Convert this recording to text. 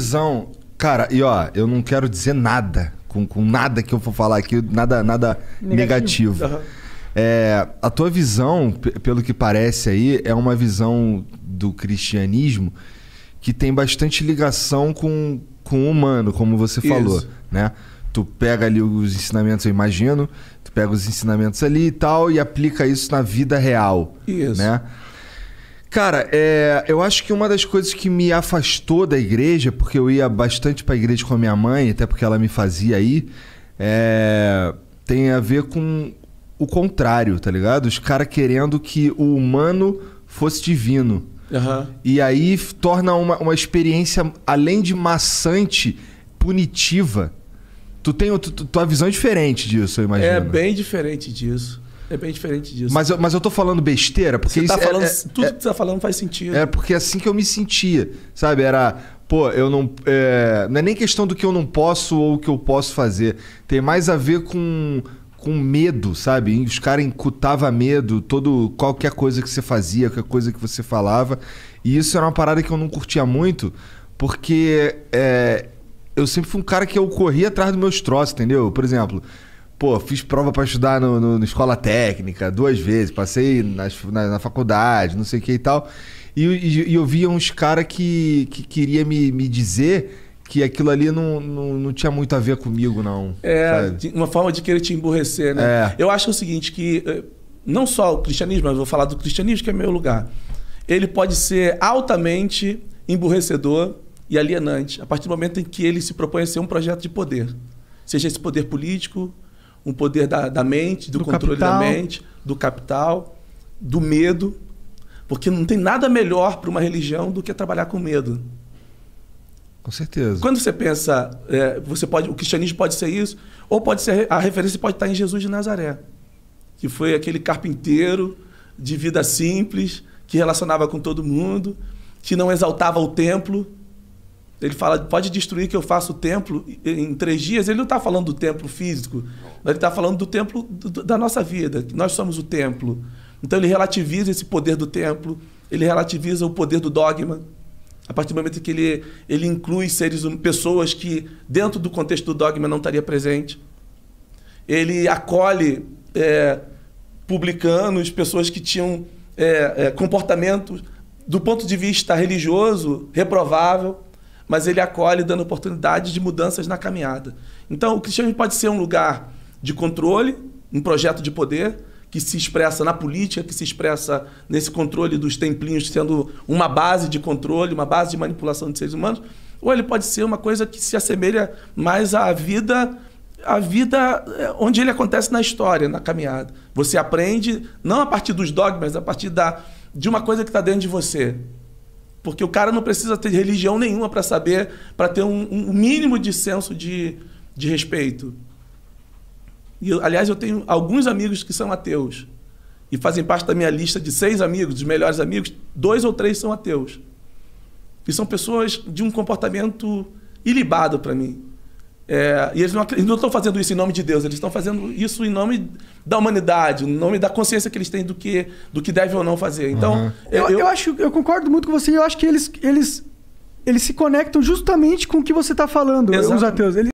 visão. Cara, e ó, eu não quero dizer nada, com, com nada que eu for falar aqui, nada, nada negativo. negativo. Uhum. É, a tua visão, pelo que parece aí, é uma visão do cristianismo que tem bastante ligação com, com o humano, como você falou, né? Tu pega ali os ensinamentos, eu imagino, tu pega os ensinamentos ali e tal e aplica isso na vida real, Isso. né? Cara, é, eu acho que uma das coisas que me afastou da igreja, porque eu ia bastante pra igreja com a minha mãe, até porque ela me fazia aí, é, tem a ver com o contrário, tá ligado? Os caras querendo que o humano fosse divino. Uhum. E aí torna uma, uma experiência, além de maçante, punitiva. Tu tem tu, tua visão é diferente disso, eu é imagino. É bem diferente disso. É bem diferente disso. Mas eu, mas eu tô falando besteira, porque tá é- falando, é, é, tudo que você tá falando faz sentido. É porque é assim que eu me sentia, sabe? Era, pô, eu não. É, não é nem questão do que eu não posso ou o que eu posso fazer. Tem mais a ver com com medo, sabe? Os caras incutavam medo, todo qualquer coisa que você fazia, qualquer coisa que você falava. E isso era uma parada que eu não curtia muito, porque é, eu sempre fui um cara que eu corria atrás dos meus troços, entendeu? Por exemplo, pô, fiz prova para estudar no, no, na escola técnica duas vezes, passei nas, na, na, faculdade, não sei o que e tal. E, e, e eu via uns caras que, que queria me, me dizer que aquilo ali não, não, não, tinha muito a ver comigo, não. É, uma forma de querer te emborrecer, né? É. Eu acho o seguinte, que eh, não só o cristianismo, mas vou falar do cristianismo, que é meu lugar. Ele pode ser altamente emborrecedor e alienante, a partir do momento em que ele se propõe a ser um projeto de poder. Seja esse poder político, um poder da, da mente, do, do controle capital. da mente, do capital, do medo. Porque não tem nada melhor para uma religião do que trabalhar com medo. Com certeza. Quando você pensa, é, você pode, o cristianismo pode ser isso, ou pode ser a referência pode estar em Jesus de Nazaré, que foi aquele carpinteiro de vida simples, que relacionava com todo mundo, que não exaltava o templo, ele fala, pode destruir que eu faço o templo em três dias. Ele não está falando do templo físico, ele está falando do templo da nossa vida, nós somos o templo. Então ele relativiza esse poder do templo, ele relativiza o poder do dogma. A partir do momento que ele, ele inclui seres, hum, pessoas que dentro do contexto do dogma não estaria presente. Ele acolhe é, publicanos, pessoas que tinham é, é, comportamentos do ponto de vista religioso reprovável mas ele acolhe dando oportunidade de mudanças na caminhada. Então, o cristianismo pode ser um lugar de controle, um projeto de poder, que se expressa na política, que se expressa nesse controle dos templinhos, sendo uma base de controle, uma base de manipulação de seres humanos, ou ele pode ser uma coisa que se assemelha mais à vida à vida é, onde ele acontece na história, na caminhada. Você aprende não a partir dos dogmas, a partir da, de uma coisa que está dentro de você. Porque o cara não precisa ter religião nenhuma para saber, para ter um, um, mínimo de senso de, de respeito. E, aliás, eu tenho alguns amigos que são ateus. E fazem parte da minha lista de seis amigos, dos melhores amigos, dois ou três são ateus. E são pessoas de um comportamento ilibado para mim. É, e eles não estão fazendo isso em nome de Deus, eles estão fazendo isso em nome da humanidade, em nome da consciência que eles têm do que, do que devem ou não fazer. Então, uhum. eu, eu, eu, acho, eu concordo muito com você. Eu acho que eles, eles, eles se conectam justamente com o que você está falando, os ateus. Eles,